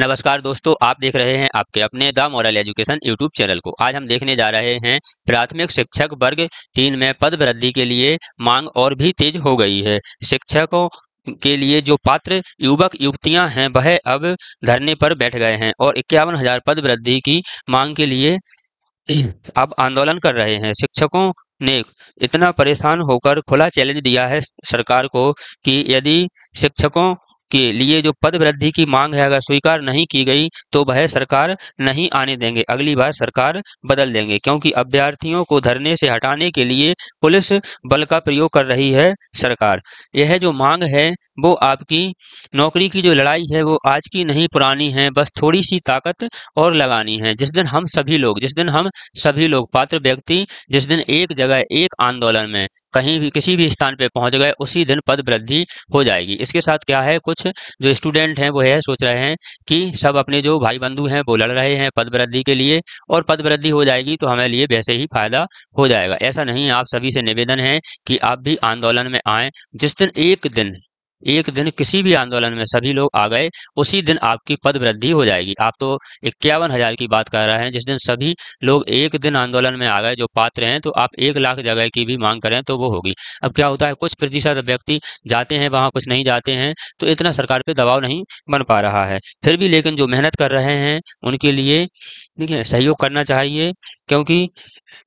नमस्कार दोस्तों आप देख रहे हैं आपके अपने the moral education YouTube channel को आज हम देखने जा रहे हैं प्राथमिक शिक्षक वर्ग तीन में पद वृद्धि के लिए मांग और भी तेज हो गई है शिक्षकों के लिए जो पात्र युवक युवतियां हैं वह अब धरने पर बैठ गए हैं और इक्यावन हजार पद वृद्धि की मांग के लिए अब आंदोलन कर रहे हैं शिक्षकों ने इतना परेशान होकर खुला चैलेंज दिया है सरकार को कि यदि शिक्षकों के लिए जो पद वृद्धि की मांग है अगर स्वीकार नहीं की गई तो वह सरकार नहीं आने देंगे अगली बार सरकार बदल देंगे क्योंकि अभ्यर्थियों को धरने से हटाने के लिए पुलिस बल का प्रयोग कर रही है सरकार यह जो मांग है वो आपकी नौकरी की जो लड़ाई है वो आज की नहीं पुरानी है बस थोड़ी सी ताकत और लगानी है जिस दिन हम सभी लोग जिस दिन हम सभी लोग पात्र व्यक्ति जिस दिन एक जगह एक आंदोलन में कहीं भी किसी भी स्थान पे पहुंच गए उसी दिन पद वृद्धि हो जाएगी इसके साथ क्या है कुछ जो स्टूडेंट हैं वो यह सोच रहे हैं कि सब अपने जो भाई बंधु हैं वो लड़ रहे हैं पद वृद्धि के लिए और पद वृद्धि हो जाएगी तो हमारे लिए वैसे ही फायदा हो जाएगा ऐसा नहीं आप सभी सभी से निवेदन है कि आप भी आंदोलन में आए जिस दिन एक दिन एक दिन किसी भी आंदोलन में सभी लोग आ गए उसी दिन आपकी पद वृद्धि हो जाएगी आप तो इक्यावन हजार की बात कर रहे हैं जिस दिन सभी लोग एक दिन आंदोलन में आ गए जो पात्र हैं तो आप एक लाख जगह की भी मांग करें तो वो होगी अब क्या होता है कुछ प्रतिशत व्यक्ति जाते हैं वहां कुछ नहीं जाते हैं तो इतना सरकार पर दबाव नहीं बन पा रहा है फिर भी लेकिन जो मेहनत कर रहे हैं उनके लिए देखिए सहयोग करना चाहिए क्योंकि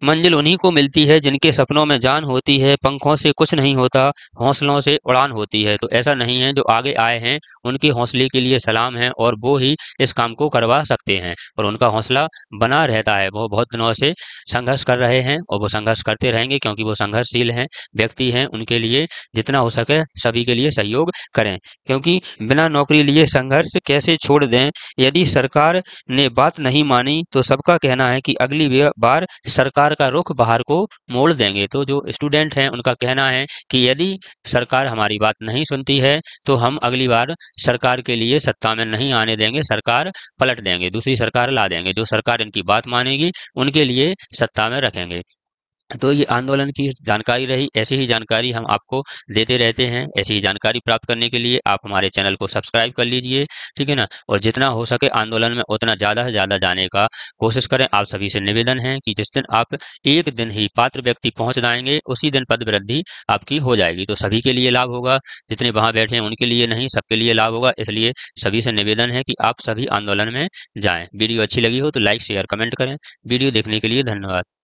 मंजिल उन्हीं को मिलती है जिनके सपनों में जान होती है पंखों से कुछ नहीं होता हौसलों से उड़ान होती है तो ऐसा नहीं है जो आगे आए हैं उनके हौसले के लिए सलाम है और वो ही इस काम को करवा सकते हैं और उनका हौसला बना रहता है वो बहुत दिनों से संघर्ष कर रहे हैं और वो संघर्ष करते रहेंगे क्योंकि वो संघर्षशील हैं व्यक्ति हैं उनके लिए जितना हो सके सभी के लिए सहयोग करें क्योंकि बिना नौकरी लिए संघर्ष कैसे छोड़ दें यदि सरकार ने बात नहीं मानी तो सबका कहना है कि अगली बार सरकार सरकार का रुख बाहर को मोड़ देंगे तो जो स्टूडेंट हैं उनका कहना है कि यदि सरकार हमारी बात नहीं सुनती है तो हम अगली बार सरकार के लिए सत्ता में नहीं आने देंगे सरकार पलट देंगे दूसरी सरकार ला देंगे जो सरकार इनकी बात मानेगी उनके लिए सत्ता में रखेंगे तो ये आंदोलन की जानकारी रही ऐसी ही जानकारी हम आपको देते रहते हैं ऐसी ही जानकारी प्राप्त करने के लिए आप हमारे चैनल को सब्सक्राइब कर लीजिए ठीक है ना और जितना हो सके आंदोलन में उतना ज़्यादा से ज़्यादा जाने का कोशिश करें आप सभी से निवेदन है कि जिस दिन आप एक दिन ही पात्र व्यक्ति पहुँच जाएंगे उसी दिन पद वृद्धि आपकी हो जाएगी तो सभी के लिए लाभ होगा जितने वहाँ बैठे हैं उनके लिए नहीं सबके लिए लाभ होगा इसलिए सभी से निवेदन है कि आप सभी आंदोलन में जाएँ वीडियो अच्छी लगी हो तो लाइक शेयर कमेंट करें वीडियो देखने के लिए धन्यवाद